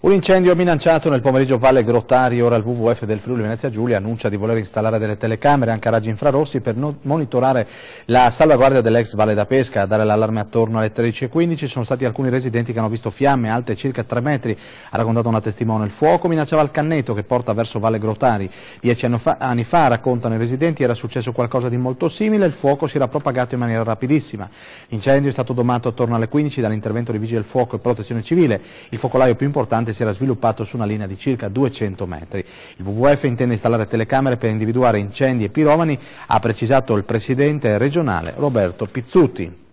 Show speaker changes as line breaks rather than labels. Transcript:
Un incendio minacciato nel pomeriggio Valle Grottari, ora il WWF del Friuli Venezia Giulia annuncia di voler installare delle telecamere anche a raggi infrarossi per monitorare la salvaguardia dell'ex Valle da Pesca. A dare l'allarme attorno alle 13.15 sono stati alcuni residenti che hanno visto fiamme alte circa 3 metri. Ha raccontato una testimone. Il fuoco minacciava il canneto che porta verso Valle Grottari. Dieci anni fa, anni fa, raccontano i residenti, era successo qualcosa di molto simile. Il fuoco si era propagato in maniera rapidissima. L'incendio è stato domato attorno alle 15 dall'intervento di vigile del Fuoco e Protezione Civile. Il focolaio più importante importante si era sviluppato su una linea di circa 200 metri. Il WWF intende installare telecamere per individuare incendi e piromani, ha precisato il presidente regionale Roberto Pizzuti.